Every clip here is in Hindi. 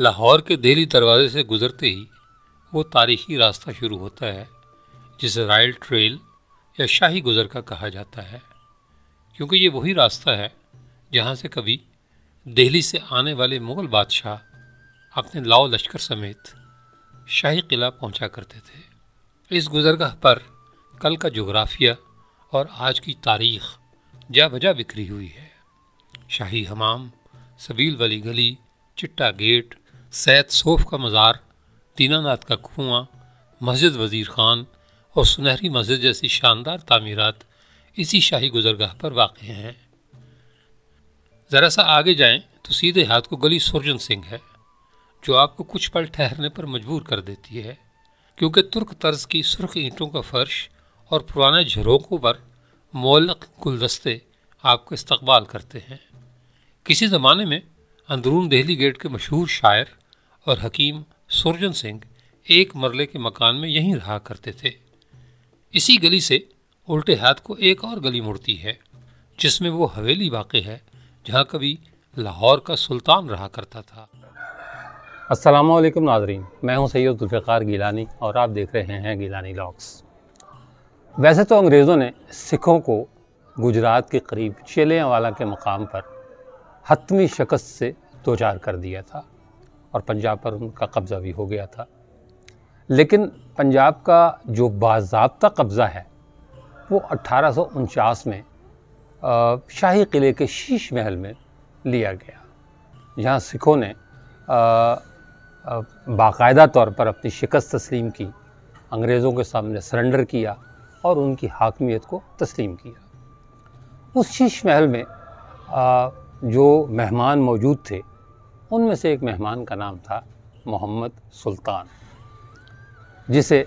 लाहौर के दिल्ली दरवाजे से गुज़रते ही वो तारीखी रास्ता शुरू होता है जिसे रॉयल ट्रेल या शाही गुज़र का कहा जाता है क्योंकि ये वही रास्ता है जहाँ से कभी दिल्ली से आने वाले मुग़ल बादशाह अपने लाओ लश्कर समेत शाही किला पहुँचा करते थे इस गुज़रगाह पर कल का जोग्राफिया और आज की तारीख जा बजा बिखरी हुई है शाही हमाम सबील वाली गली चिट्टा गेट सैद सोफ का मज़ार दीनानाथ का कुआं मस्जिद वज़ीर ख़ान और सुनहरी मस्जिद जैसी शानदार तमीरत इसी शाही गुजरगाह पर वाक़ हैं ज़रा सा आगे जाएं तो सीधे हाथ को गली सुरजन सिंह है जो आपको कुछ पल ठहरने पर मजबूर कर देती है क्योंकि तुर्क तर्ज की सुर्ख ईंटों का फर्श और पुराने झरोकों पर मोलक गुलदस्ते आपको इस्तबाल करते हैं किसी ज़माने में अंदरून दिल्ली गेट के मशहूर शायर और हकीम सुरजन सिंह एक मरले के मकान में यहीं रहा करते थे इसी गली से उल्टे हाथ को एक और गली मुड़ती है जिसमें वो हवेली वाक़ है जहाँ कभी लाहौर का सुल्तान रहा करता था अस्सलाम वालेकुम नाजरीन मैं हूँ सैयद जुल्फ़ार गीलानी और आप देख रहे हैं गीलानी लॉक्स वैसे तो अंग्रेज़ों ने सिखों को गुजरात के करीब चिलेवाला के मकाम पर हतमी शिकस्त से चार कर दिया था और पंजाब पर उनका कब्ज़ा भी हो गया था लेकिन पंजाब का जो बाबा कब्ज़ा है वो अट्ठारह में शाही किले के शीश महल में लिया गया जहाँ सिखों ने बाकायदा तौर पर अपनी शिकस्त तस्लीम की अंग्रेज़ों के सामने सरेंडर किया और उनकी हाकमियत को तस्लीम किया उस शीश महल में आ, जो मेहमान मौजूद थे उनमें से एक मेहमान का नाम था मोहम्मद सुल्तान जिसे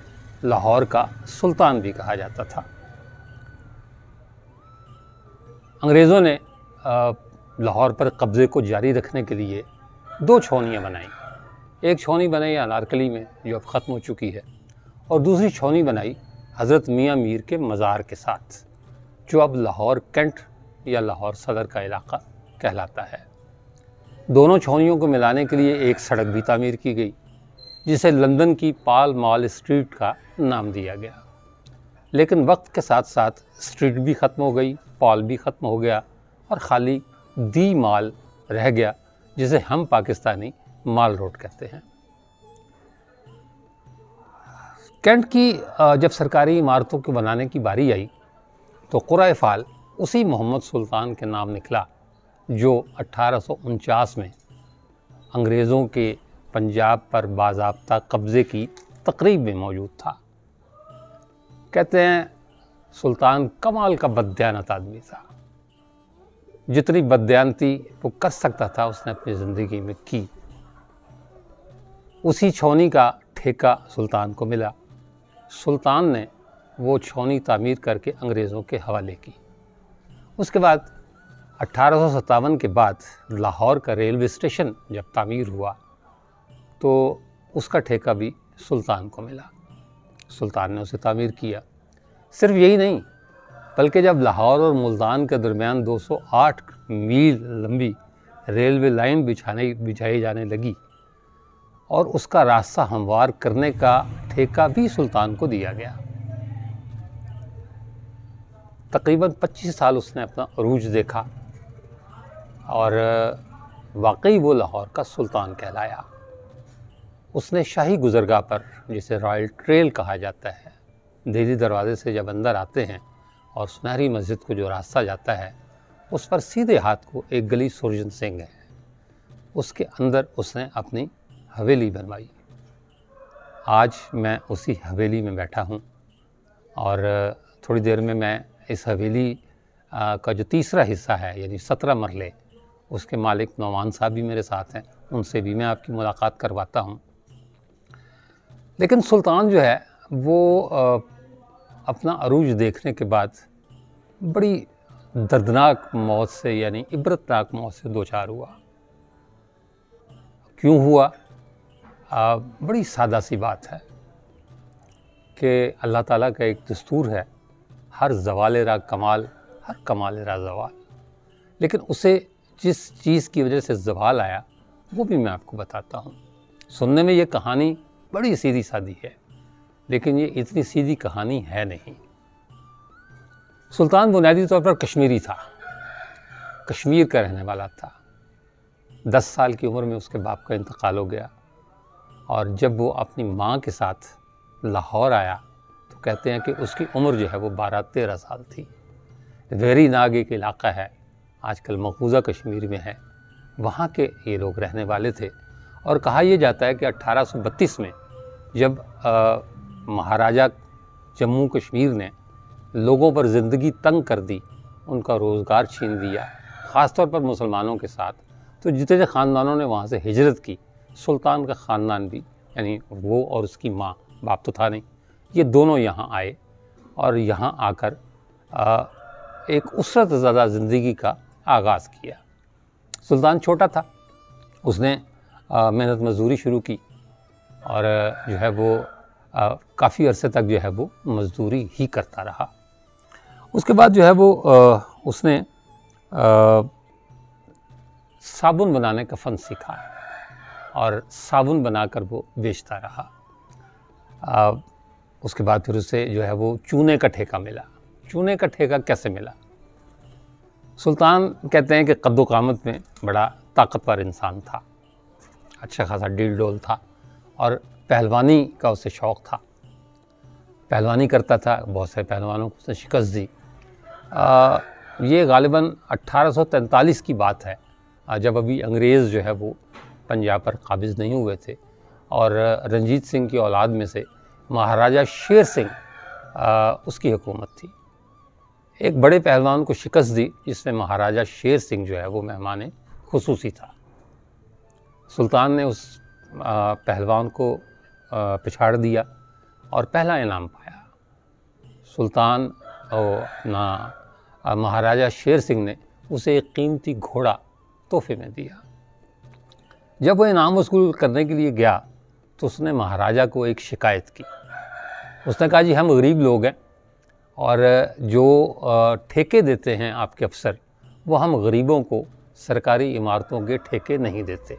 लाहौर का सुल्तान भी कहा जाता था अंग्रेज़ों ने लाहौर पर कब्ज़े को जारी रखने के लिए दो छौनियाँ बनाई एक छौनी बनाई अनारकली में जो अब ख़त्म हो चुकी है और दूसरी छौनी बनाई हज़रत मियाँ मीर के मज़ार के साथ जो अब लाहौर कैंट या लाहौर सदर का इलाका कहलाता है दोनों छावनियों को मिलाने के लिए एक सड़क भी तमीर की गई जिसे लंदन की पाल माल स्ट्रीट का नाम दिया गया लेकिन वक्त के साथ साथ स्ट्रीट भी ख़त्म हो गई पाल भी ख़त्म हो गया और खाली दी माल रह गया जिसे हम पाकिस्तानी माल रोड कहते हैं कैंट की जब सरकारी इमारतों को बनाने की बारी आई तो क़ुरफ़ाल फ़ाल उसी मोहम्मद सुल्तान के नाम निकला जो अट्ठारह में अंग्रेज़ों के पंजाब पर बाबा कब्ज़े की तकरीब में मौजूद था कहते हैं सुल्तान कमाल का बद्यानत आदमी था जितनी बद्यानती वो कर सकता था उसने अपनी ज़िंदगी में की उसी छौनी का ठेका सुल्तान को मिला सुल्तान ने वो छौनी तामीर करके अंग्रेज़ों के हवाले की उसके बाद अट्ठारह के बाद लाहौर का रेलवे स्टेशन जब तामीर हुआ तो उसका ठेका भी सुल्तान को मिला सुल्तान ने उसे तामीर किया सिर्फ यही नहीं बल्कि जब लाहौर और मुल्तान के दरमियान 208 मील लंबी रेलवे लाइन बिछाने बिछाई जाने लगी और उसका रास्ता हमवार करने का ठेका भी सुल्तान को दिया गया तकरीबन 25 साल उसने अपना अरूज देखा और वाकई वो लाहौर का सुल्तान कहलाया उसने शाही गुजरगा पर जिसे रॉयल ट्रेल कहा जाता है दिल्ली दरवाज़े से जब अंदर आते हैं और सुनहरी मस्जिद को जो रास्ता जाता है उस पर सीधे हाथ को एक गली सुरजन सिंह है उसके अंदर उसने अपनी हवेली बनवाई आज मैं उसी हवेली में बैठा हूँ और थोड़ी देर में मैं इस हवेली का जो तीसरा हिस्सा है यानी सत्रह मरले उसके मालिक नौमान साहब भी मेरे साथ हैं उनसे भी मैं आपकी मुलाकात करवाता हूँ लेकिन सुल्तान जो है वो अपना अरूज देखने के बाद बड़ी दर्दनाक मौत से यानी इबरतनाक मौत से दो चार हुआ क्यों हुआ आ, बड़ी सादा सी बात है कि अल्लाह ताला का एक दस्तूर है हर जवाल रा कमाल हर कमाल रा जवाल लेकिन उसे जिस चीज़ की वजह से जवाल आया वो भी मैं आपको बताता हूँ सुनने में ये कहानी बड़ी सीधी सादी है लेकिन ये इतनी सीधी कहानी है नहीं सुल्तान बुनियादी तौर पर कश्मीरी था कश्मीर का रहने वाला था दस साल की उम्र में उसके बाप का इंतकाल हो गया और जब वो अपनी माँ के साथ लाहौर आया तो कहते हैं कि उसकी उम्र जो है वो बारह तेरह साल थी वेरी नाग एक इलाका है आजकल मकबूजा कश्मीर में है वहाँ के ये लोग रहने वाले थे और कहा यह जाता है कि 1832 में जब महाराजा जम्मू कश्मीर ने लोगों पर ज़िंदगी तंग कर दी उनका रोज़गार छीन दिया ख़ास तौर पर मुसलमानों के साथ तो जितने ख़ानदानों ने वहाँ से हिजरत की सुल्तान का ख़ानदान भी यानी वो और उसकी माँ बाप तो था नहीं ये दोनों यहाँ आए और यहाँ आकर एक उसरत ज़्यादा ज़िंदगी का आगाज़ किया सुल्तान छोटा था उसने मेहनत मजदूरी शुरू की और जो है वो काफ़ी अरसे तक जो है वो मजदूरी ही करता रहा उसके बाद जो है वो आ, उसने आ, साबुन बनाने का फ़न सीखा और साबुन बनाकर वो बेचता रहा आ, उसके बाद फिर उसे जो है वो चूने का ठेका मिला चूने का ठेका कैसे मिला सुल्तान कहते हैं कि कद्दोकामत में बड़ा ताकतवर इंसान था अच्छा खासा डील डोल था और पहलवानी का उसे शौक़ था पहलवानी करता था बहुत सारे पहलवानों को उसने शिकस्त दी आ, ये गालिबा 1843 की बात है जब अभी अंग्रेज़ जो है वो पंजाब पर काबिज़ नहीं हुए थे और रंजीत सिंह की औलाद में से महाराजा शेर सिंह उसकी हुकूमत थी एक बड़े पहलवान को शिकस्त दी जिसमें महाराजा शेर सिंह जो है वो मेहमान खसूसी था सुल्तान ने उस पहलवान को पिछाड़ दिया और पहला इनाम पाया सुल्तान और ना महाराजा शेर सिंह ने उसे एक कीमती घोड़ा तोहफे में दिया जब वो इनाम वसूल करने के लिए गया तो उसने महाराजा को एक शिकायत की उसने कहा जी हम गरीब लोग हैं और जो ठेके देते हैं आपके अफसर वो हम गरीबों को सरकारी इमारतों के ठेके नहीं देते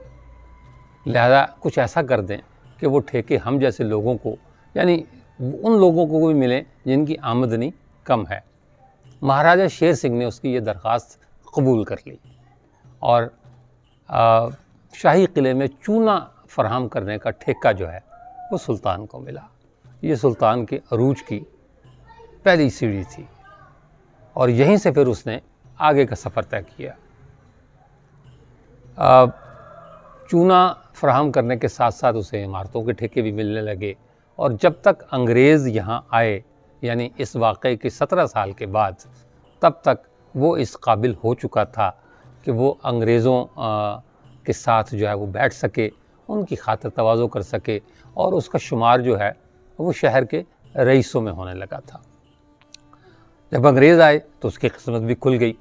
लिहाजा कुछ ऐसा कर दें कि वो ठेके हम जैसे लोगों को यानी उन लोगों को भी मिलें जिनकी आमदनी कम है महाराजा शेर सिंह ने उसकी ये दरख्वास्त कबूल कर ली और आ, शाही किले में चूना फरहम करने का ठेका जो है वो सुल्तान को मिला ये सुल्तान के अरूज की पहली सीढ़ी थी और यहीं से फिर उसने आगे का सफ़र तय किया चूना फ्राहम करने के साथ साथ उसे इमारतों के ठेके भी मिलने लगे और जब तक अंग्रेज़ यहाँ आए यानी इस वाक़े के सत्रह साल के बाद तब तक वो इस काबिल हो चुका था कि वो अंग्रेज़ों के साथ जो है वो बैठ सके उनकी खातर तोज़ो कर सके और उसका शुमार जो है वो शहर के रईसों में होने लगा था जब अंग्रेज़ आए तो उसकी किस्मत भी खुल गई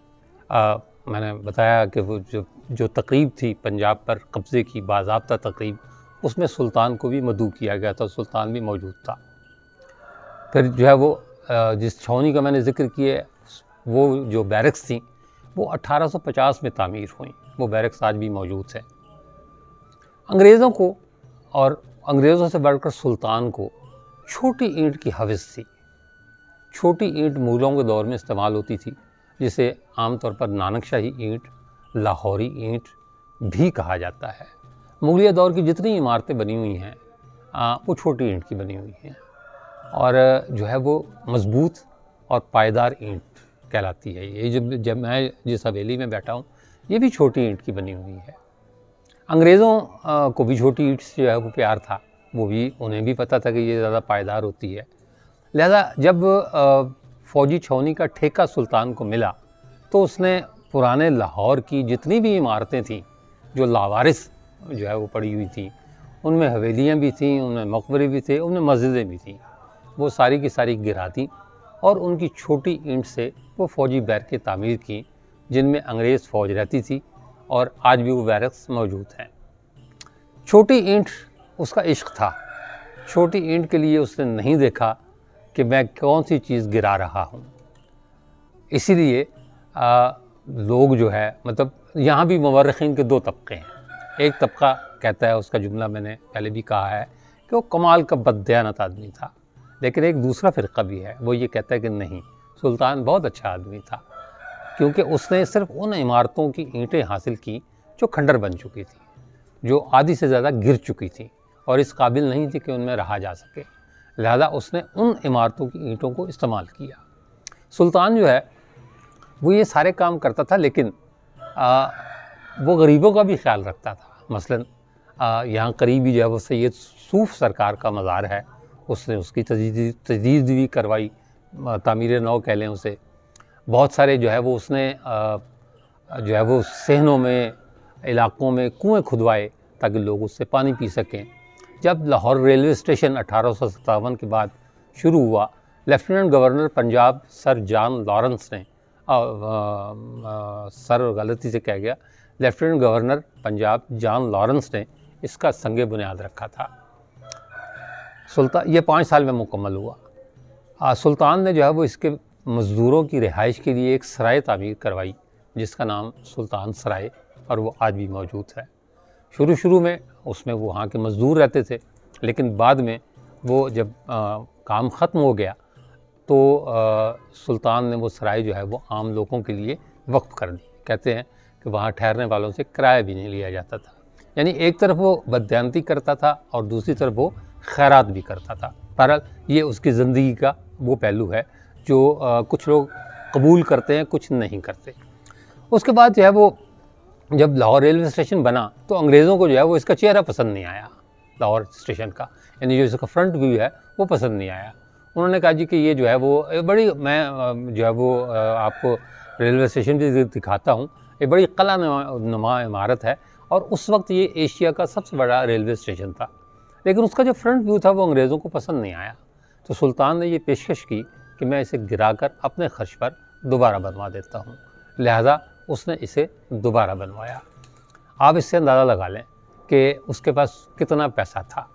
आ, मैंने बताया कि वो जो जो तकरीब थी पंजाब पर कब्ज़े की बाबा तकरीब उसमें सुल्तान को भी मदू किया गया था सुल्तान भी मौजूद था फिर जो है वो जिस छावनी का मैंने जिक्र किया वो जो बैरक्स थी वो 1850 में तामीर हुई वो बैरक्स आज भी मौजूद है अंग्रेज़ों को और अंग्रेज़ों से बढ़कर सुल्तान को छोटी ईंट की हवस थी छोटी ईंट मुग़लों के दौर में इस्तेमाल होती थी जिसे आमतौर पर नानकशाही ईंट लाहौरी ईंट भी कहा जाता है मुगलिया दौर की जितनी इमारतें बनी हुई हैं वो छोटी ईंट की बनी हुई हैं और जो है वो मज़बूत और पायदार ईंट कहलाती है ये जब जब मैं जिस हवेली में बैठा हूँ ये भी छोटी ईंट की बनी हुई है अंग्रेज़ों को भी छोटी ईंट से जो है वो प्यार था वो भी उन्हें भी पता था कि ये ज़्यादा पायदार होती है लिहाजा जब फ़ौजी छौनी का ठेका सुल्तान को मिला तो उसने पुराने लाहौर की जितनी भी इमारतें थीं जो लावारिस जो है वो पड़ी हुई थी उनमें हवेलियाँ भी थीं उनमें मकबरे भी थे उनमें मस्जिदें भी थीं वो सारी की सारी गिरा दी और उनकी छोटी ईंट से वो फ़ौजी बैरकें तामीर की जिनमें अंग्रेज़ फ़ौज रहती थी और आज भी वो बैरक्स मौजूद हैं छोटी ईंट उसका इश्क था छोटी ईंट के लिए उसने नहीं देखा कि मैं कौन सी चीज़ गिरा रहा हूँ इसीलिए लोग जो है मतलब यहाँ भी मबरखीन के दो तबके हैं एक तबका कहता है उसका जुमला मैंने पहले भी कहा है कि वो कमाल का बदयानत आदमी था लेकिन एक दूसरा फिर भी है वो ये कहता है कि नहीं सुल्तान बहुत अच्छा आदमी था क्योंकि उसने सिर्फ उन इमारतों की ईंटें हासिल की जो खंडर बन चुकी थी जो आधी से ज़्यादा गिर चुकी थी और इस काबिल नहीं थी कि उनमें रहा जा सके लिहाजा उसने उन इमारतों की ईंटों को इस्तेमाल किया सुल्तान जो है वो ये सारे काम करता था लेकिन आ, वो गरीबों का भी ख्याल रखता था मसलन यहाँ करीबी जो है वो सैद सूफ सरकार का मज़ार है उसने उसकी तजीद तजीद भी करवाई तमीर नौ कह लें उसे बहुत सारे जो है वो उसने आ, जो है वो सहनों में इलाकों में कुएँ खुदवाए ताकि लोग उससे पानी पी सकें जब लाहौर रेलवे स्टेशन अठारह के बाद शुरू हुआ lieutenant governor Punjab sir John Lawrence ने आ, आ, आ, सर गलती से कह गया lieutenant governor Punjab John Lawrence ने इसका संग बुनियाद रखा था सुल्तान ये पाँच साल में मुकम्मल हुआ आ, सुल्तान ने जो है वो इसके मज़दूरों की रिहाइश के लिए एक सराय तामीर करवाई जिसका नाम सुल्तान सराय और वो आज भी मौजूद है शुरू शुरू में उसमें वो वहाँ के मज़दूर रहते थे लेकिन बाद में वो जब आ, काम ख़त्म हो गया तो आ, सुल्तान ने वो सराय जो है वो आम लोगों के लिए वक्फ कर दी कहते हैं कि वहाँ ठहरने वालों से किराया भी नहीं लिया जाता था यानी एक तरफ वो बदयांती करता था और दूसरी तरफ वो खैरात भी करता था पर ये उसकी ज़िंदगी का वो पहलू है जो आ, कुछ लोग कबूल करते हैं कुछ नहीं करते उसके बाद जो है वो जब लाहौर रेलवे स्टेशन बना तो अंग्रेज़ों को जो है वो इसका चेहरा पसंद नहीं आया लाहौर स्टेशन का यानी जो इसका फ्रंट व्यू है वो पसंद नहीं आया उन्होंने कहा जी कि ये जो है वो बड़ी मैं जो है वो आपको रेलवे स्टेशन भी दिखाता हूँ ये बड़ी कला नुमा इमारत है और उस वक्त ये एशिया का सबसे बड़ा रेलवे स्टेशन था लेकिन उसका जो फ्रंट व्यू था वो अंग्रेज़ों को पसंद नहीं आया तो सुल्तान ने ये पेशकश की कि मैं इसे गिराकर अपने खर्च पर दोबारा बनवा देता हूँ लिहाजा उसने इसे दोबारा बनवाया आप इससे अंदाज़ा लगा लें कि उसके पास कितना पैसा था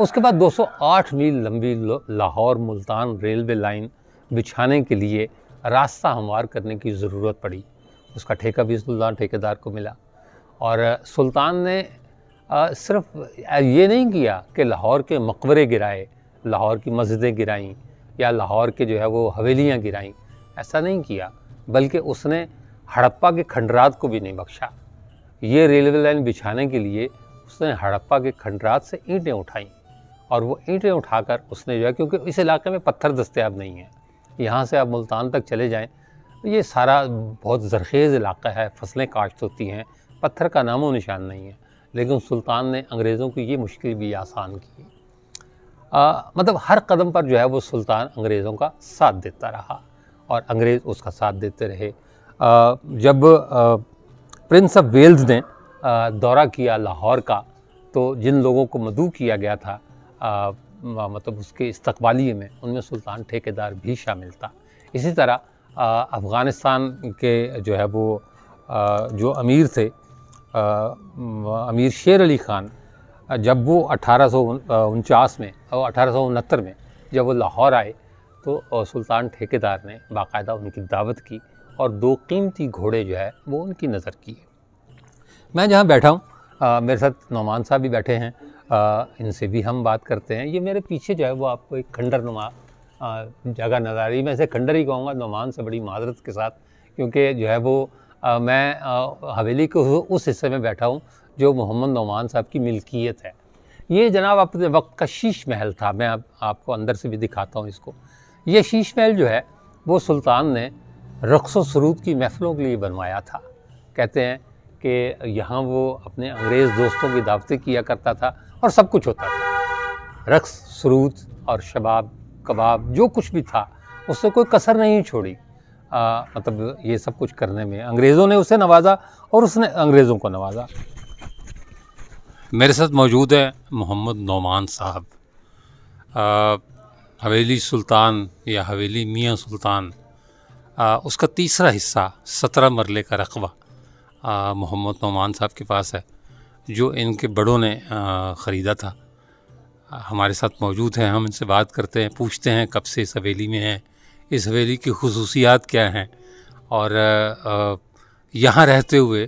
उसके बाद 208 मील लंबी लाहौर मुल्तान रेलवे लाइन बिछाने के लिए रास्ता हमवार करने की ज़रूरत पड़ी उसका ठेका भी सुल्तान ठेकेदार को मिला और सुल्तान ने सिर्फ ये नहीं किया कि लाहौर के मकबरे गिराए लाहौर की मस्जिदें गिराईं या लाहौर के जो है वो हवेलियाँ गिराईं ऐसा नहीं किया बल्कि उसने हड़प्पा के खंडरात को भी नहीं बख्शा ये रेलवे लाइन बिछाने के लिए उसने हड़प्पा के खंडरात से ईंटें उठाईं और वो ईंटें उठाकर उसने जो है क्योंकि इस इलाके में पत्थर दस्तियाब नहीं है यहाँ से आप मुल्तान तक चले जाएँ ये सारा बहुत जरखेज़ इलाका है फसलें काश्त होती हैं पत्थर का नामो निशान नहीं है लेकिन सुल्तान ने अंग्रेज़ों की ये मुश्किल भी आसान की आ, मतलब हर कदम पर जो है वो सुल्तान अंग्रेज़ों का साथ देता रहा और अंग्रेज़ उसका साथ देते रहे जब प्रिंस ऑफ वेल्स ने दौरा किया लाहौर का तो जिन लोगों को मदू किया गया था मतलब उसके इस्तबालिए में उनमें सुल्तान ठेकेदार भी शामिल था इसी तरह अफ़गानिस्तान के जो है वो जो अमीर थे अमीर शेर अली ख़ान जब वो अठारह में और अठारह में जब वो लाहौर आए तो सुल्तान ठेकेदार ने बाकायदा उनकी दावत की और दो कीमती घोड़े जो है वो उनकी नज़र किए मैं जहाँ बैठा हूँ मेरे साथ नौमान साहब भी बैठे हैं आ, इनसे भी हम बात करते हैं ये मेरे पीछे जो है वो आपको एक खंडर नुमा जगह नज़र आ रही मैं इसे खंडर ही कहूँगा नौमान से बड़ी माजरत के साथ क्योंकि जो है वो आ, मैं आ, हवेली के उस हिस्से में बैठा हूँ जो मोहम्मद नौमान साहब की मिल्कियत है ये जनाब अपने वक्त का शीश महल था मैं आप, आपको अंदर से भी दिखाता हूँ इसको ये शीश महल जो है वो सुल्तान ने रक्स सरूद की महफ़लों के लिए बनवाया था कहते हैं कि यहाँ वो अपने अंग्रेज़ दोस्तों की दावतें किया करता था और सब कुछ होता था रक्स सरूद और शबाब कबाब जो कुछ भी था उससे कोई कसर नहीं छोड़ी आ, मतलब ये सब कुछ करने में अंग्रेज़ों ने उसे नवाजा और उसने अंग्रेज़ों को नवाजा मेरे साथ मौजूद है मोहम्मद नौमान साहब हवेली सुल्तान या हवेली मियाँ सुल्तान उसका तीसरा हिस्सा सत्रह मरले का रकबा मोहम्मद नौमान साहब के पास है जो इनके बड़ों ने ख़रीदा था हमारे साथ मौजूद हैं हम इनसे बात करते हैं पूछते हैं कब से इस हवेली में हैं इस हवेली की खसूसियात क्या हैं और यहाँ रहते हुए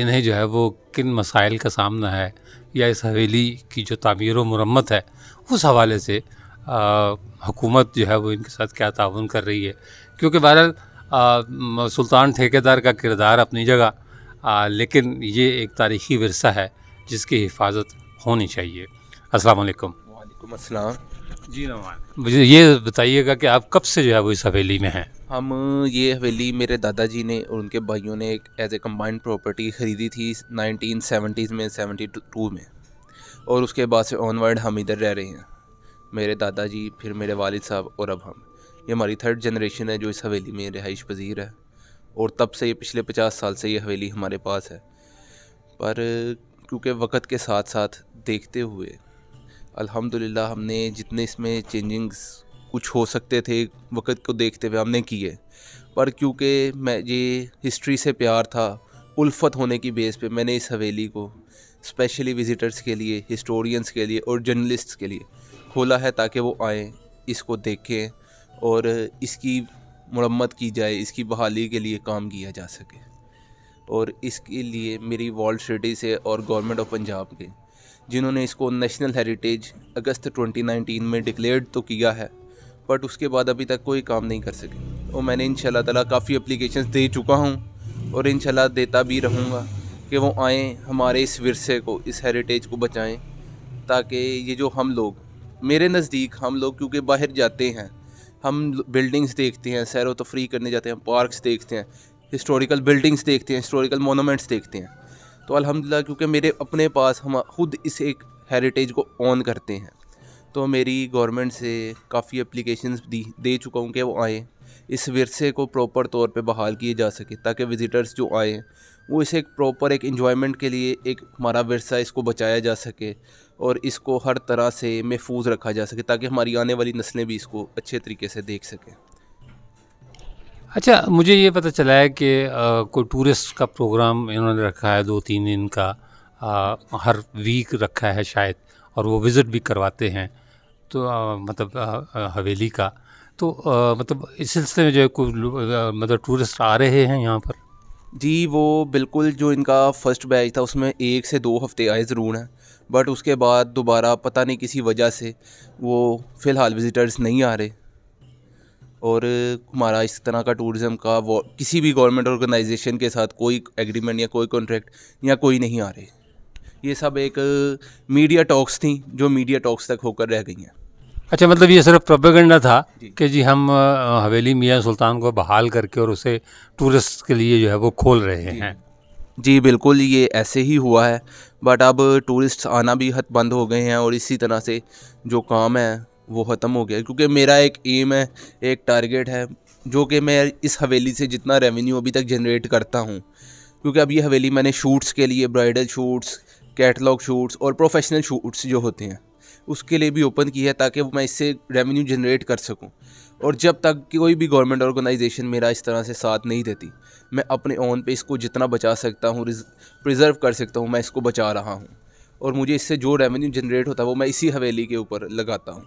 इन्हें जो है वो किन मसाइल का सामना है या इस हवेली की जो तामीर व मरम्मत है उस हवाले से हुकूमत जो है वो इनके साथ क्या ताउन कर रही है क्योंकि बहरहाल सुल्तान ठेकेदार का किरदार अपनी जगह लेकिन ये एक तारीखी वरसा है जिसकी हिफाजत होनी चाहिए अस्सलाम वालेकुम अस्सलाम जी नमान मुझे ये बताइएगा कि आप कब से जो है वो इस हवेली में हैं हम ये हवेली मेरे दादाजी ने और उनके भाइयों ने एक एज ए कम्बाइंड प्रॉपर्टी ख़रीदी थी नाइनटीन सेवेंटीज़ में सेवेंटी टू में और उसके बाद से ऑनवर्ड हम इधर रह रहे हैं मेरे दादाजी फिर मेरे वालिद साहब और अब हम ये हमारी थर्ड जनरेशन है जो इस हवेली में रिहाइश पजीर है और तब से ये पिछले पचास साल से ये हवेली हमारे पास है पर क्योंकि वक्त के साथ साथ देखते हुए अल्हम्दुलिल्लाह हमने जितने इसमें चेंजिंग्स कुछ हो सकते थे वक्त को देखते हुए हमने किए पर क्योंकि मैं ये हिस्ट्री से प्यार था उल्फत होने की बेस पे मैंने इस हवेली को स्पेशली विज़िटर्स के लिए हिस्टोरियंस के लिए और जर्नलिस्ट्स के लिए खोला है ताकि वो आएँ इसको देखें और इसकी मरम्मत की जाए इसकी बहाली के लिए काम किया जा सके और इसके लिए मेरी वॉल सिटी से और गवर्नमेंट ऑफ पंजाब के जिन्होंने इसको नेशनल हेरिटेज अगस्त 2019 में डिक्लेयर तो किया है बट उसके बाद अभी तक कोई काम नहीं कर सके और मैंने इन ताला काफ़ी अप्लीकेशन दे चुका हूँ और इन देता भी रहूँगा कि वो आएँ हमारे इस विरसे को इस हेरिटेज को बचाएँ ताकि ये जो हम लोग मेरे नज़दीक हम लोग क्योंकि बाहर जाते हैं हम बिल्डिंग्स देखते हैं सैर व तफरी करने जाते हैं पार्कस देखते हैं हिस्टोरिकल बिल्डिंग्स देखते हैं हिस्टोरिकल मोनूमेंट्स देखते हैं तो अलहमदिल्ला क्योंकि मेरे अपने पास हम खुद इस एक हेरिटेज को ऑन करते हैं तो मेरी गवर्नमेंट से काफ़ी अप्लीकेशन दी दे चुका हूँ कि वो आए इस विरसे को प्रॉपर तौर पे बहाल किए जा सके ताकि विज़िटर्स जो आए वो इसे एक प्रॉपर एक इन्जॉयमेंट के लिए एक हमारा विरसा इसको बचाया जा सके और इसको हर तरह से महफूज रखा जा सके ताकि हमारी आने वाली नस्लें भी इसको अच्छे तरीके से देख सकें अच्छा मुझे ये पता चला है कि कोई टूरिस्ट का प्रोग्राम इन्होंने रखा है दो तीन दिन का आ, हर वीक रखा है शायद और वो विज़िट भी करवाते हैं तो आ, मतलब आ, हवेली का तो आ, मतलब इस सिलसिले में जो है कुछ मतलब टूरिस्ट आ रहे हैं यहाँ पर जी वो बिल्कुल जो इनका फ़र्स्ट बैच था उसमें एक से दो हफ़्ते आए ज़रूर हैं बट उसके बाद दोबारा पता नहीं किसी वजह से वो फ़िलहाल विज़िटर्स नहीं आ रहे और हमारा इस तरह का टूरिज़म का किसी भी गवर्नमेंट ऑर्गेनाइजेशन के साथ कोई एग्रीमेंट या कोई कॉन्ट्रैक्ट या कोई नहीं आ रहे ये सब एक मीडिया टॉक्स थी जो मीडिया टॉक्स तक होकर रह गई हैं अच्छा मतलब ये सिर्फ प्रोपेगेंडा था कि जी हम हवेली मियाँ सुल्तान को बहाल करके और उसे टूरिस्ट के लिए जो है वो खोल रहे हैं जी बिल्कुल ये ऐसे ही हुआ है बट अब टूरिस्ट आना भी हद बंद हो गए हैं और इसी तरह से जो काम है वो ख़त्म हो गया क्योंकि मेरा एक एम है एक टारगेट है जो कि मैं इस हवेली से जितना रेवेन्यू अभी तक जनरेट करता हूँ क्योंकि अब ये हवेली मैंने शूट्स के लिए ब्राइडल शूट्स कैटलॉग शूट्स और प्रोफेशनल शूट्स जो होते हैं उसके लिए भी ओपन की है ताकि मैं इससे रेवेन्यू जनरेट कर सकूँ और जब तक कोई भी गवर्नमेंट ऑर्गेनाइजेशन मेरा इस तरह से साथ नहीं देती मैं अपने ओन पे इसको जितना बचा सकता हूँ प्रिजर्व कर सकता हूँ मैं इसको बचा रहा हूँ और मुझे इससे जो रेवेन्यू जनरेट होता है वो मैं इसी हवेली के ऊपर लगाता हूँ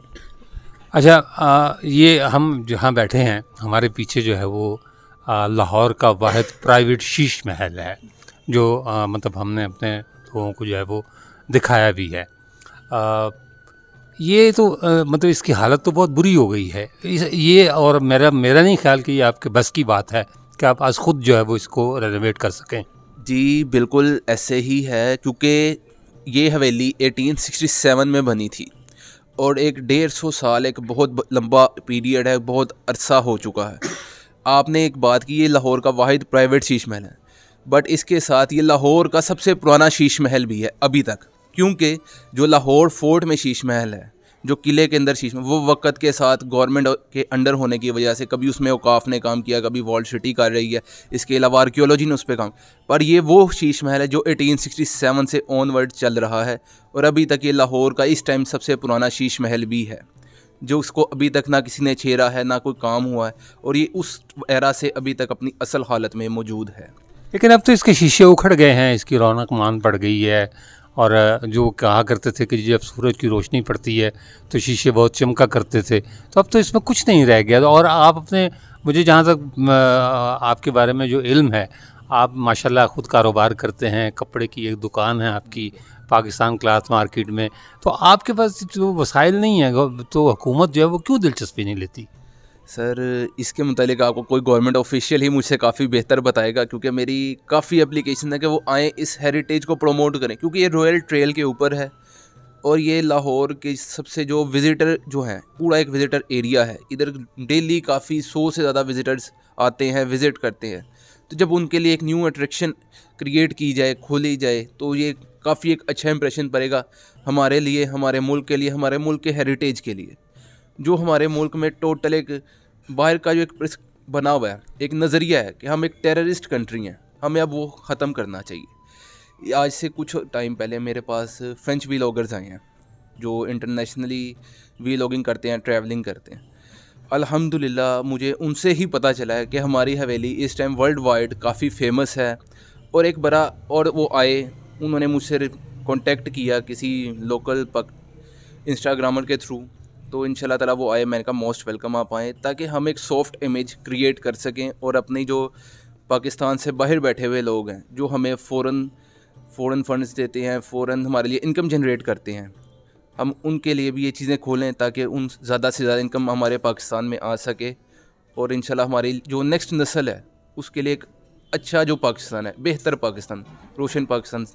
अच्छा आ, ये हम जहाँ बैठे हैं हमारे पीछे जो है वो लाहौर का वाद प्राइवेट शीश महल है जो आ, मतलब हमने अपने लोगों को जो है वो दिखाया भी है आ, ये तो आ, मतलब इसकी हालत तो बहुत बुरी हो गई है ये और मेरा मेरा नहीं ख्याल कि ये आपके बस की बात है कि आप आज खुद जो है वो इसको रेनोवेट कर सकें जी बिल्कुल ऐसे ही है क्योंकि ये हवेली 1867 में बनी थी और एक डेढ़ सौ साल एक बहुत लंबा पीरियड है बहुत अरसा हो चुका है आपने एक बात की ये लाहौर का वाहिद प्राइवेट शीश महल है बट इसके साथ ये लाहौर का सबसे पुराना शीश महल भी है अभी तक क्योंकि जो लाहौर फोर्ट में शीश महल है जो किले के अंदर शीश में वो वक्त के साथ गवर्नमेंट के अंडर होने की वजह से कभी उसमें औकाफ ने काम किया कभी वॉल्ड सिटी कर रही है इसके अलावा आर्कियोलॉजी ने उस पर काम पर ये वो शीश महल है जो 1867 से ऑनवर्ड चल रहा है और अभी तक ये लाहौर का इस टाइम सबसे पुराना शीश महल भी है जो उसको अभी तक ना किसी ने छेड़ा है ना कोई काम हुआ है और ये उस एरा से अभी तक अपनी असल हालत में मौजूद है लेकिन अब तो इसके शीशे उखड़ गए हैं इसकी रौनक मान पड़ गई है और जो कहा करते थे कि जब सूरज की रोशनी पड़ती है तो शीशे बहुत चमका करते थे तो अब तो इसमें कुछ नहीं रह गया और आप अपने मुझे जहाँ तक आपके बारे में जो इल्म है आप माशाल्लाह खुद कारोबार करते हैं कपड़े की एक दुकान है आपकी पाकिस्तान क्लास मार्केट में तो आपके पास जो तो वसाइल नहीं है तो हुकूमत जो है वो क्यों दिलचस्पी नहीं लेती सर इसके मतलब आपको कोई गवर्नमेंट ऑफिशियल ही मुझसे काफ़ी बेहतर बताएगा क्योंकि मेरी काफ़ी एप्लीकेशन है कि वो आएँ इस हेरिटेज को प्रमोट करें क्योंकि ये रॉयल ट्रेल के ऊपर है और ये लाहौर के सबसे जो विज़िटर जो हैं पूरा एक विज़िटर एरिया है इधर डेली काफ़ी सौ से ज़्यादा विज़िटर्स आते हैं विज़िट करते हैं तो जब उनके लिए एक न्यू अट्रैक्शन क्रिएट की जाए खोली जाए तो ये काफ़ी एक अच्छा इंप्रेशन पड़ेगा हमारे लिए हमारे मुल्क के लिए हमारे मुल्क के हेरिटेज के लिए जो हमारे मुल्क में टोटल एक बाहर का जो एक बना हुआ है एक नज़रिया है कि हम एक टेररिस्ट कंट्री हैं हमें अब वो ख़त्म करना चाहिए आज से कुछ टाइम पहले मेरे पास फ्रेंच वीलॉगर्स आए हैं जो इंटरनेशनली लॉगिंग करते हैं ट्रैवलिंग करते हैं अल्हम्दुलिल्लाह मुझे उनसे ही पता चला है कि हमारी हवेली इस टाइम वर्ल्ड वाइड काफ़ी फेमस है और एक बड़ा और वो आए उन्होंने मुझसे कांटेक्ट किया किसी लोकल पक इंस्टाग्रामर के थ्रू तो इन ताला वो आए अमेरिका मोस्ट वेलकम आप आएँ ताकि हम एक सॉफ्ट इमेज क्रिएट कर सकें और अपनी जो पाकिस्तान से बाहर बैठे हुए लोग हैं जो हमें फ़ौरन फ़ौरन फ़ंड्स देते हैं फ़ौर हमारे लिए इनकम जनरेट करते हैं हम उनके लिए भी ये चीज़ें खोलें ताकि उन ज़्यादा से ज़्यादा इनकम हमारे पाकिस्तान में आ सके और इन हमारी जो नेक्स्ट नस्ल है उसके लिए एक अच्छा जो पाकिस्तान है बेहतर पाकिस्तान रोशन पाकिस्तान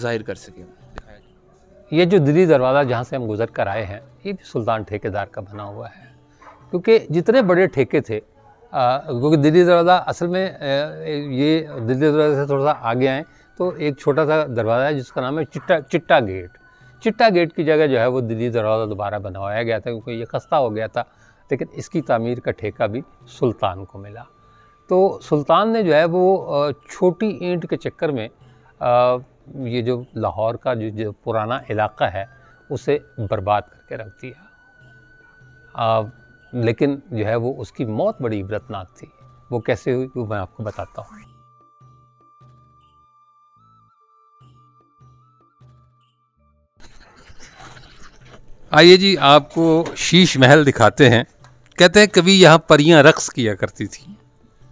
ज़ाहिर कर सकें ये जो दिल्ली दरवाज़ा जहाँ से हम गुजर कर आए हैं ये भी सुल्तान ठेकेदार का बना हुआ है क्योंकि जितने बड़े ठेके थे क्योंकि दिल्ली दरवाज़ा असल में ये दिल्ली दरवाज़ा से थोड़ा सा आगे आएँ तो एक छोटा सा दरवाज़ा है जिसका नाम है चिट्टा चिट्टा गेट चिट्टा गेट की जगह जो है वो दिल्ली दरवाज़ा दोबारा बनवाया गया था क्योंकि ये खस्ता हो गया था लेकिन इसकी तमीर का ठेका भी सुल्तान को मिला तो सुल्तान ने जो है वो छोटी ईंट के चक्कर में ये जो लाहौर का जो जो पुराना इलाका है उसे बर्बाद करके रख दिया आ, लेकिन जो है वो उसकी मौत बड़ी इबरतनाक थी वो कैसे हुई वो मैं आपको बताता हूँ आइए जी आपको शीश महल दिखाते हैं कहते हैं कभी यहाँ परियाँ रक्स किया करती थी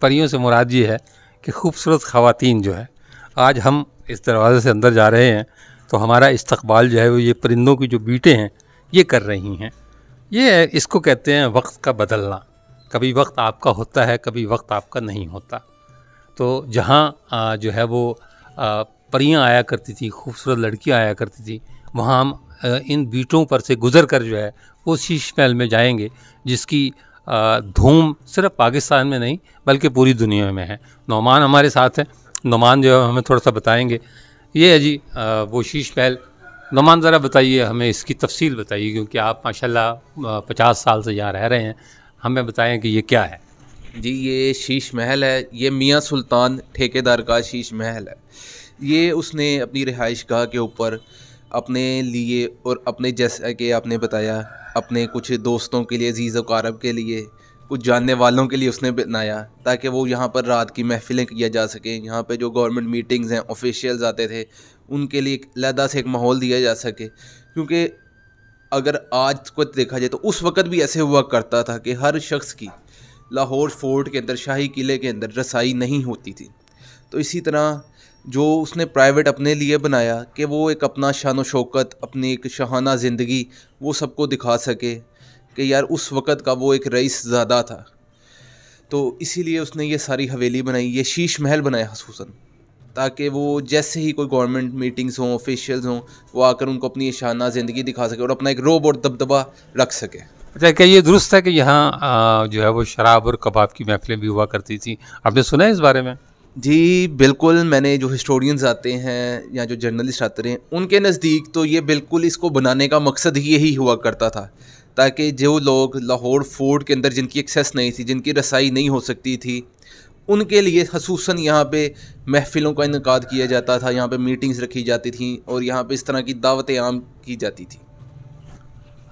परियों से मुराद ये है कि खूबसूरत खातन जो है आज हम इस दरवाज़े से अंदर जा रहे हैं तो हमारा इस्तबाल जो है वो ये परिंदों की जो बीटें हैं ये कर रही हैं ये इसको कहते हैं वक्त का बदलना कभी वक्त आपका होता है कभी वक्त आपका नहीं होता तो जहाँ जो है वो परियाँ आया करती थी खूबसूरत लड़कियाँ आया करती थी वहाँ हम इन बीटों पर से गुज़र कर जो है वो शीश महल में जाएंगे जिसकी धूम सिर्फ पाकिस्तान में नहीं बल्कि पूरी दुनिया में है नौमान हमारे साथ हैं नुमान जो है हमें थोड़ा सा बताएँगे ये है जी वो शीश महल नुमान ज़रा बताइए हमें इसकी तफसील बताइए क्योंकि आप माशाल्लाह पचास साल से यहाँ रह रहे हैं हमें बताएं कि ये क्या है जी ये शीश महल है ये मियाँ सुल्तान ठेकेदार का शीश महल है ये उसने अपनी रिहाइश गाह के ऊपर अपने लिए और अपने जैसा कि आपने बताया अपने कुछ दोस्तों के लिए जीज़ वकारब के लिए कुछ जानने वालों के लिए उसने बनाया ताकि वो यहाँ पर रात की महफ़िलें किया जा सकें यहाँ पे जो गवर्नमेंट मीटिंग्स हैं ऑफिशियल्स आते थे उनके लिए लहदा से एक माहौल दिया जा सके क्योंकि अगर आज को देखा जाए तो उस वक़्त भी ऐसे हुआ करता था कि हर शख्स की लाहौर फोर्ट के अंदर शाही किले के अंदर रसाई नहीं होती थी तो इसी तरह जो उसने प्राइवेट अपने लिए बनाया कि वो एक अपना शान शौकत अपनी एक शहाना ज़िंदगी वो सबको दिखा सके कि यार उस वक़्त का वो एक रईस ज़्यादा था तो इसीलिए उसने ये सारी हवेली बनाई ये शीश महल बनाया खूस ताकि वो जैसे ही कोई गवर्नमेंट मीटिंग्स हों ऑफिशियल्स हों वो आकर उनको अपनी शाना ज़िंदगी दिखा सके और अपना एक रोब और दबदबा रख सके अच्छा क्या ये दुरुस्त है कि यहाँ जो है वो शराब और कबाब की महफिलें भी हुआ करती थी आपने सुना है इस बारे में जी बिल्कुल मैंने जो हिस्टोरियंस आते हैं या जो जर्नलिस्ट आते हैं उनके नज़दीक तो ये बिल्कुल इसको बनाने का मकसद ही यही हुआ करता था ताकि जो लोग लाहौर फोर्ट के अंदर जिनकी एक्सेस नहीं थी जिनकी रसाई नहीं हो सकती थी उनके लिए खसूस यहाँ पे महफ़िलों का इनका किया जाता था यहाँ पे मीटिंग्स रखी जाती थी और यहाँ पे इस तरह की दावत आम की जाती थी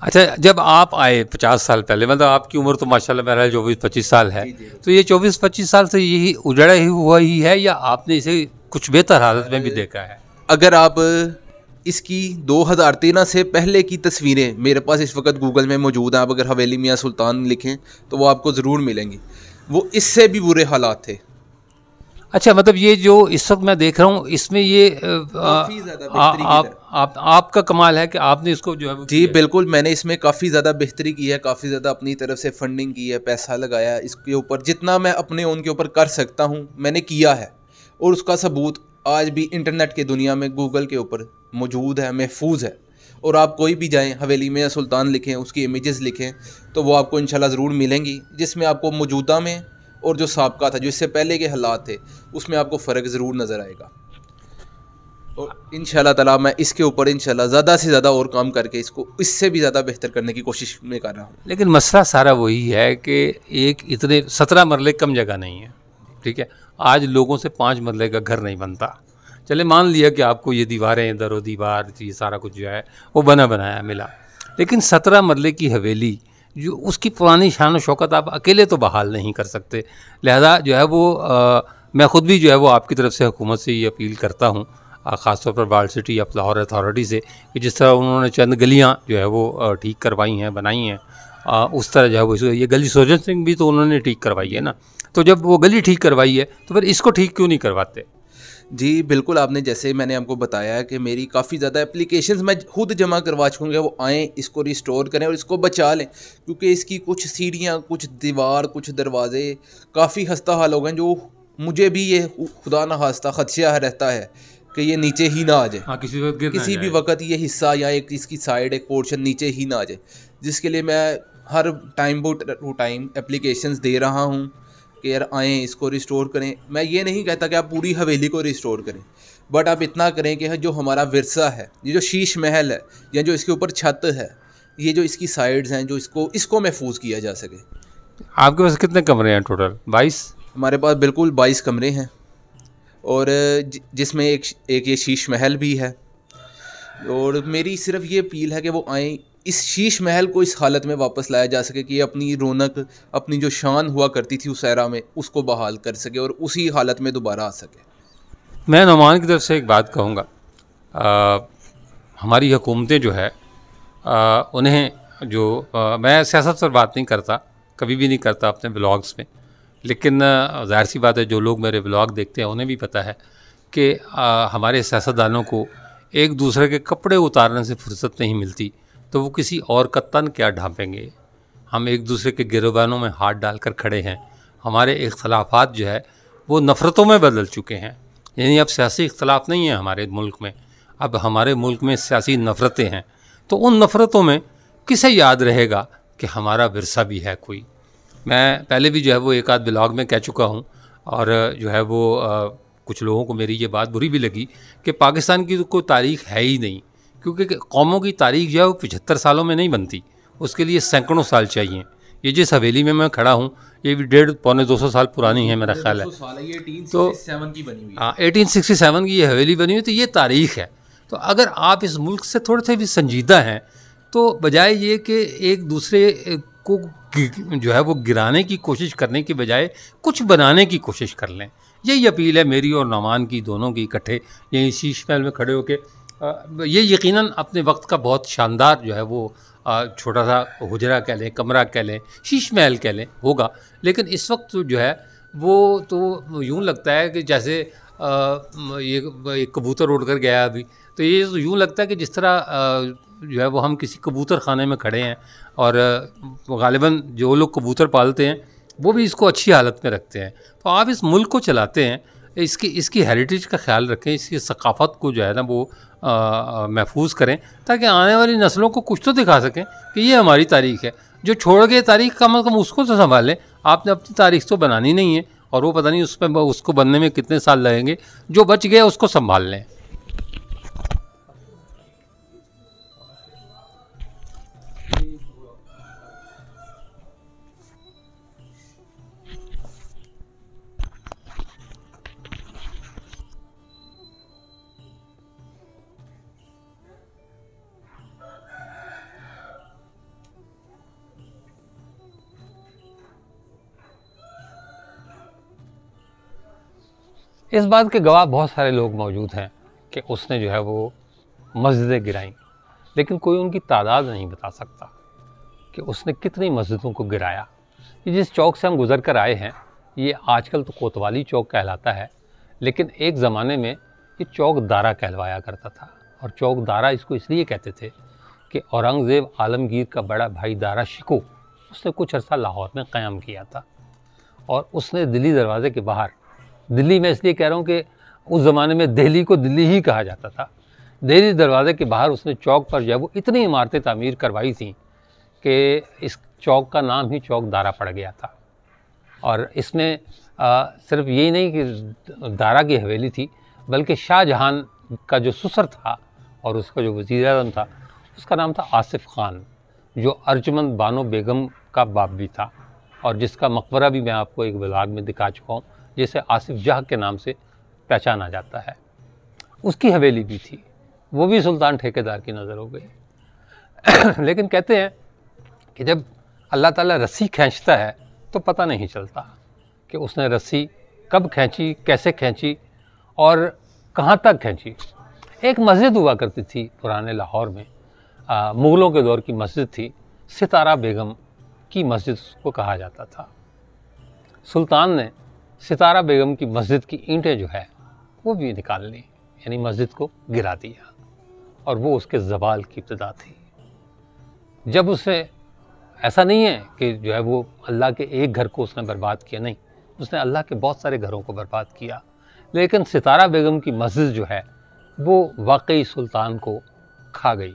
अच्छा जब आप आए पचास साल पहले मतलब आपकी उम्र तो माशाल्लाह मेरा चौबीस पच्चीस साल है तो ये चौबीस पच्चीस साल से यही उजड़ा ही हुआ ही है या आपने इसे कुछ बेहतर हालत में भी देखा है अगर आप इसकी 2013 से पहले की तस्वीरें मेरे पास इस वक्त गूगल में मौजूद हैं आप अगर हवेली मियाँ सुल्तान लिखें तो वो आपको ज़रूर मिलेंगी वो इससे भी बुरे हालात थे अच्छा मतलब ये जो इस वक्त मैं देख रहा हूँ इसमें ये आप आप आपका कमाल है कि आपने इसको जो है जी बिल्कुल मैंने इसमें काफ़ी ज़्यादा बेहतरी की है काफ़ी ज़्यादा अपनी तरफ से फंडिंग की है पैसा लगाया है इसके ऊपर जितना मैं अपने उनके ऊपर कर सकता हूँ मैंने किया है और उसका सबूत आज भी इंटरनेट की दुनिया में गूगल के ऊपर मौजूद है महफूज है और आप कोई भी जाएँ हवेली में या सुल्तान लिखें उसकी इमेज़ लिखें तो वो आपको इंशाल्लाह ज़रूर मिलेंगी जिसमें आपको मौजूदा में और जो सबका था जो इससे पहले के हालात थे उसमें आपको फ़र्क ज़रूर नज़र आएगा और इन ताला मैं इसके ऊपर इन ज़्यादा से ज़्यादा और काम करके इसको इससे भी ज़्यादा बेहतर करने की कोशिश में कर रहा हूँ लेकिन मसला सारा वही है कि एक इतने सत्रह मरले कम जगह नहीं है ठीक है आज लोगों से पाँच मरले का घर नहीं बनता चले मान लिया कि आपको ये दीवारें इधर व दीवार ये सारा कुछ जो है वो बना बनाया मिला लेकिन सत्रह मरले की हवेली जो उसकी पुरानी शान शौकत आप अकेले तो बहाल नहीं कर सकते लिहाजा जो है वो आ, मैं ख़ुद भी जो है वो आपकी तरफ से हुकूमत से ये अपील करता हूँ ख़ासतौर पर बाल सिटी या लाहौर अथॉरिटी से कि जिस तरह उन्होंने चंद गलियाँ जो है वो ठीक करवाई हैं बनाई हैं उस तरह जो है वो ये गली सोजन सिंह भी तो उन्होंने ठीक करवाई है ना तो जब वो गली ठीक करवाई है तो फिर इसको ठीक क्यों नहीं करवाते जी बिल्कुल आपने जैसे मैंने आपको बताया कि मेरी काफ़ी ज़्यादा एप्लीकेशंस मैं खुद जमा करवा चुका वो आएँ इसको रिस्टोर करें और इसको बचा लें क्योंकि इसकी कुछ सीढ़ियाँ कुछ दीवार कुछ दरवाज़े काफ़ी हस्ता हाल हो गए जो मुझे भी ये खुदा ना हास्ता खदशा रहता है कि ये नीचे ही ना आ जाए हाँ, किसी वक्त किसी भी वक्त ये हिस्सा या एक इसकी साइड एक पोर्शन नीचे ही ना आ जाए जिसके लिए मैं हर टाइम टू टाइम एप्लीकेशंस दे रहा हूँ कि यार आएँ इसको रिस्टोर करें मैं ये नहीं कहता कि आप पूरी हवेली को रिस्टोर करें बट आप इतना करें कि जो हमारा विरसा है ये जो शीश महल है या जो इसके ऊपर छत है ये जो इसकी साइड्स हैं जो इसको इसको महफूज किया जा सके आपके पास कितने कमरे हैं टोटल बाईस हमारे पास बिल्कुल बाईस कमरे हैं और जिसमें एक एक ये शीश महल भी है और मेरी सिर्फ ये अपील है कि वो आएँ इस शीश महल को इस हालत में वापस लाया जा सके कि अपनी रौनक अपनी जो शान हुआ करती थी उस एरा में उसको बहाल कर सके और उसी हालत में दोबारा आ सके मैं नुमान की तरफ से एक बात कहूँगा हमारी हुकूमतें जो है आ, उन्हें जो आ, मैं सियासत पर बात नहीं करता कभी भी नहीं करता अपने ब्लॉग्स में लेकिन ज़ाहिर सी बात है जो लोग मेरे ब्लॉग देखते हैं उन्हें भी पता है कि हमारे सियासतदानों को एक दूसरे के कपड़े उतारने से फुर्सत नहीं मिलती तो वो किसी और का तन क्या ढांपेंगे हम एक दूसरे के गिरबानों में हाथ डालकर खड़े हैं हमारे इख्तलाफात जो है वो नफ़रतों में बदल चुके हैं यानी अब सियासी इख्तलाफ नहीं है हमारे मुल्क में अब हमारे मुल्क में सियासी नफ़रतें हैं तो उन नफ़रतों में किसे याद रहेगा कि हमारा वरसा भी है कोई मैं पहले भी जो है वो एक आध ब्लॉग में कह चुका हूँ और जो है वो आ, कुछ लोगों को मेरी ये बात बुरी भी लगी कि पाकिस्तान की तो कोई तारीख है ही नहीं क्योंकि कौमों की तारीख जो है वो पचहत्तर सालों में नहीं बनती उसके लिए सैकड़ों साल चाहिए ये जिस हवेली में मैं खड़ा हूँ ये भी डेढ़ पौने दो सौ साल पुरानी है मेरा ख्याल है तो हाँ एटीन सिक्सटी सेवन की ये हवेली बनी हुई तो ये तारीख है तो अगर आप इस मुल्क से थोड़े से भी संजीदा हैं तो बजाय ये कि एक दूसरे को जो है वो गिराने की कोशिश करने के बजाय कुछ बनाने की कोशिश कर लें यही अपील है मेरी और नमान की दोनों की इकट्ठे यहीं शीश महल में खड़े होकर ये यकीनन अपने वक्त का बहुत शानदार जो है वो छोटा सा हुजरा कह लें कमरा कह लें शीश महल कह लें होगा लेकिन इस वक्त जो है वो तो यूँ लगता है कि जैसे ये एक कबूतर उड़ कर गया अभी तो ये तो यूँ लगता है कि जिस तरह जो है वो हम किसी कबूतर खाने में खड़े हैं और गालिबा जो लोग कबूतर पालते हैं वो भी इसको अच्छी हालत में रखते हैं तो आप इस मुल्क को चलाते हैं इसकी इसकी हेरिटेज का ख्याल रखें इसकी सकाफ़त को जो है ना वो महफूज करें ताकि आने वाली नस्लों को कुछ तो दिखा सकें कि ये हमारी तारीख है जो छोड़ गए तारीख कम अज़ कम उसको तो संभालें आपने अपनी तारीख तो बनानी नहीं है और वो पता नहीं उस पर उसको बनने में कितने साल लगेंगे जो बच गए उसको संभाल लें इस बात के गवाह बहुत सारे लोग मौजूद हैं कि उसने जो है वो मस्जिदें गिराई लेकिन कोई उनकी तादाद नहीं बता सकता कि उसने कितनी मस्जिदों को गिराया जिस चौक से हम गुज़र कर आए हैं ये आजकल तो कोतवाली चौक कहलाता है लेकिन एक ज़माने में ये चौक दारा कहलवाया करता था और चौक दारा इसको इसलिए कहते थे कि औरंगज़ेब आलमगीर का बड़ा भाई दारा शिको उसने कुछ अर्सा लाहौर में क़्याम किया था और उसने दिल्ली दरवाज़े के बाहर दिल्ली में इसलिए कह रहा हूँ कि उस ज़माने में दिल्ली को दिल्ली ही कहा जाता था दिल्ली दरवाज़े के बाहर उसने चौक पर जब वो इतनी इमारतें तमीर करवाई थी कि इस चौक का नाम ही चौक दारा पड़ गया था और इसमें सिर्फ यही नहीं कि दारा की हवेली थी बल्कि शाहजहां का जो सुसर था और उसका जो वज़ी अजम था उसका नाम था आसिफ ख़ान जो अर्जमंद बानो बेगम का बाप भी था और जिसका मकबरा भी मैं आपको एक ब्लाग में दिखा चुका हूँ जिसे आसिफ जाह के नाम से पहचाना जाता है उसकी हवेली भी थी वो भी सुल्तान ठेकेदार की नज़र हो गई लेकिन कहते हैं कि जब अल्लाह ताला रस्सी खींचता है तो पता नहीं चलता कि उसने रस्सी कब खींची कैसे खींची और कहाँ तक खींची एक मस्जिद हुआ करती थी पुराने लाहौर में मुग़लों के दौर की मस्जिद थी सितारा बेगम की मस्जिद को कहा जाता था सुल्तान ने सितारा बेगम की मस्जिद की ईंटें जो है वो भी निकाल ली यानी मस्जिद को गिरा दिया और वो उसके जवाल की इब्तदा थी जब उसे ऐसा नहीं है कि जो है वो अल्लाह के एक घर को उसने बर्बाद किया नहीं उसने अल्लाह के बहुत सारे घरों को बर्बाद किया लेकिन सितारा बेगम की मस्जिद जो है वो वाकई सुल्तान को खा गई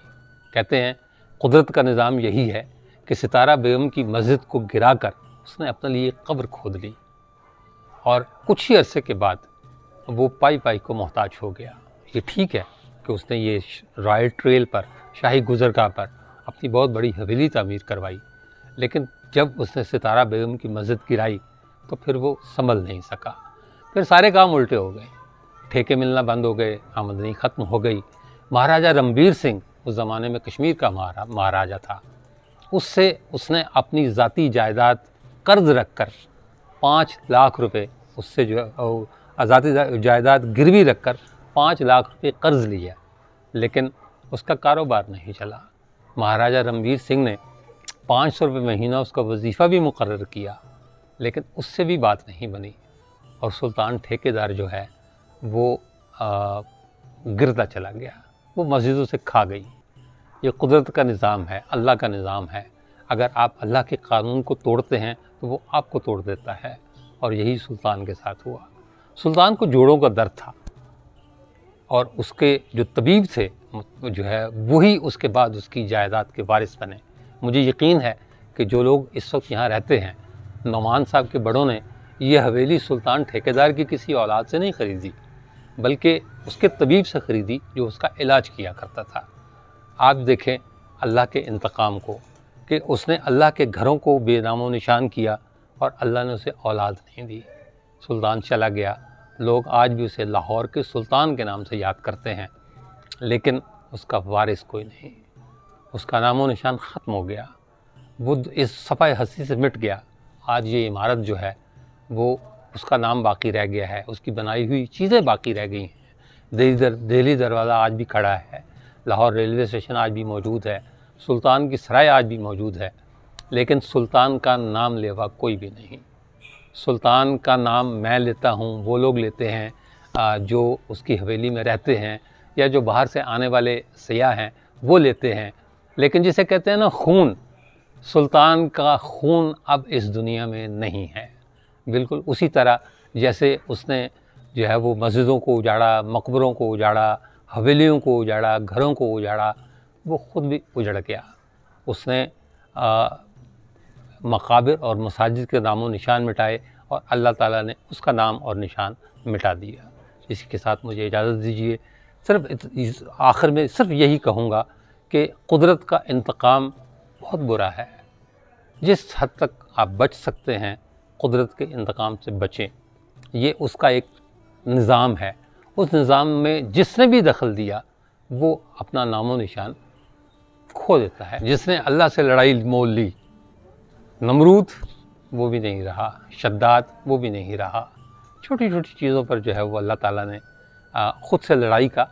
कहते हैं कुदरत का निज़ाम यही है कि सितारा बेगम की मस्जिद को गिरा कर उसने अपने लिए कब्र खोद ली और कुछ ही अरसे के बाद वो पाई पाई को मोहताज हो गया ये ठीक है कि उसने ये रॉयल ट्रेल पर शाही गुजरगाह पर अपनी बहुत बड़ी हवेली तमीर करवाई लेकिन जब उसने सितारा बेगम की मस्जिद गिराई तो फिर वो संभल नहीं सका फिर सारे काम उल्टे हो गए ठेके मिलना बंद हो गए आमदनी ख़त्म हो गई महाराजा रणबीर सिंह उस ज़माने में कश्मीर का महाराजा था उससे उसने अपनी ज़ाती जायदाद कर्ज रख कर पाँच लाख रुपए उससे जो है आज़ादी जायदाद गिरवी रख कर पाँच लाख रुपये कर्ज़ लिया लेकिन उसका कारोबार नहीं चला महाराजा रणवीर सिंह ने पाँच सौ रुपये महीना उसका वजीफ़ा भी मुकर किया लेकिन उससे भी बात नहीं बनी और सुल्तान ठेकेदार जो है वो गिरता चला गया वो मस्जिदों से खा गई ये कुदरत का निज़ाम है अल्लाह का निज़ाम है अगर आप अल्लाह के कानून को तोड़ते हैं तो वो आपको तोड़ देता है और यही सुल्तान के साथ हुआ सुल्तान को जोड़ों का दर्द था और उसके जो तबीब थे जो है वही उसके बाद उसकी जायदाद के वारिस बने मुझे यकीन है कि जो लोग इस वक्त यहाँ रहते हैं नौमान साहब के बड़ों ने यह हवेली सुल्तान ठेकेदार की किसी औलाद से नहीं ख़रीदी बल्कि उसके तबीब से ख़रीदी जो उसका इलाज किया करता था आप देखें अल्लाह के इंतकाम को कि उसने अल्लाह के घरों को बेनामो निशान किया और अल्लाह ने उसे औलाद नहीं दी सुल्तान चला गया लोग आज भी उसे लाहौर के सुल्तान के नाम से याद करते हैं लेकिन उसका वारिस कोई नहीं उसका नामो निशान ख़त्म हो गया बुद्ध इस सफ़ाई हस्ती से मिट गया आज ये इमारत जो है वो उसका नाम बाकी रह गया है उसकी बनाई हुई चीज़ें बाकी रह गई हैं दिल्ली दर दिल्ली दरवाज़ा आज भी खड़ा है लाहौर रेलवे स्टेशन आज भी मौजूद है सुल्तान की सराय आज भी मौजूद है लेकिन सुल्तान का नाम लेवा कोई भी नहीं सुल्तान का नाम मैं लेता हूँ वो लोग लेते हैं जो उसकी हवेली में रहते हैं या जो बाहर से आने वाले सयाह हैं वो लेते हैं लेकिन जिसे कहते हैं ना खून सुल्तान का खून अब इस दुनिया में नहीं है बिल्कुल उसी तरह जैसे उसने जो है वो मस्जिदों को उजाड़ा मकबरों को उजाड़ा हवेलियों को उजाड़ा घरों को उजाड़ा वो ख़ुद भी उजड़ गया उसने आ, मकाबिर और मसाजिद के नामों निशान मिटाए और अल्लाह ताला ने उसका नाम और निशान मिटा दिया इसी के साथ मुझे इजाज़त दीजिए सिर्फ आखिर में सिर्फ यही कहूँगा कि कुदरत का इंतकाम बहुत बुरा है जिस हद तक आप बच सकते हैं कुदरत के इंतकाम से बचें ये उसका एक निज़ाम है उस निज़ाम में जिसने भी दखल दिया वो अपना नामो निशान खो देता है जिसने अल्लाह से लड़ाई मोल ली नमरूद वो भी नहीं रहा शद्दात वो भी नहीं रहा छोटी छोटी चीज़ों पर जो है वो अल्लाह ताला ने ख़ुद से लड़ाई का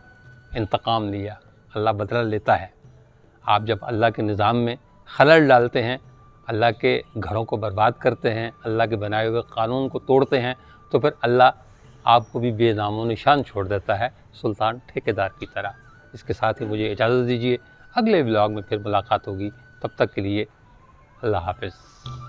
इंतकाम लिया अल्लाह बदला लेता है आप जब अल्लाह के निज़ाम में खलल डालते हैं अल्लाह के घरों को बर्बाद करते हैं अल्लाह के बनाए हुए कानून को तोड़ते हैं तो फिर अल्लाह आपको भी बेनामो निशान छोड़ देता है सुल्तान ठेकेदार की तरह इसके साथ ही मुझे इजाज़त दीजिए अगले ब्लॉग में फिर मुलाकात होगी तब तक के लिए अल्लाह हाफिज़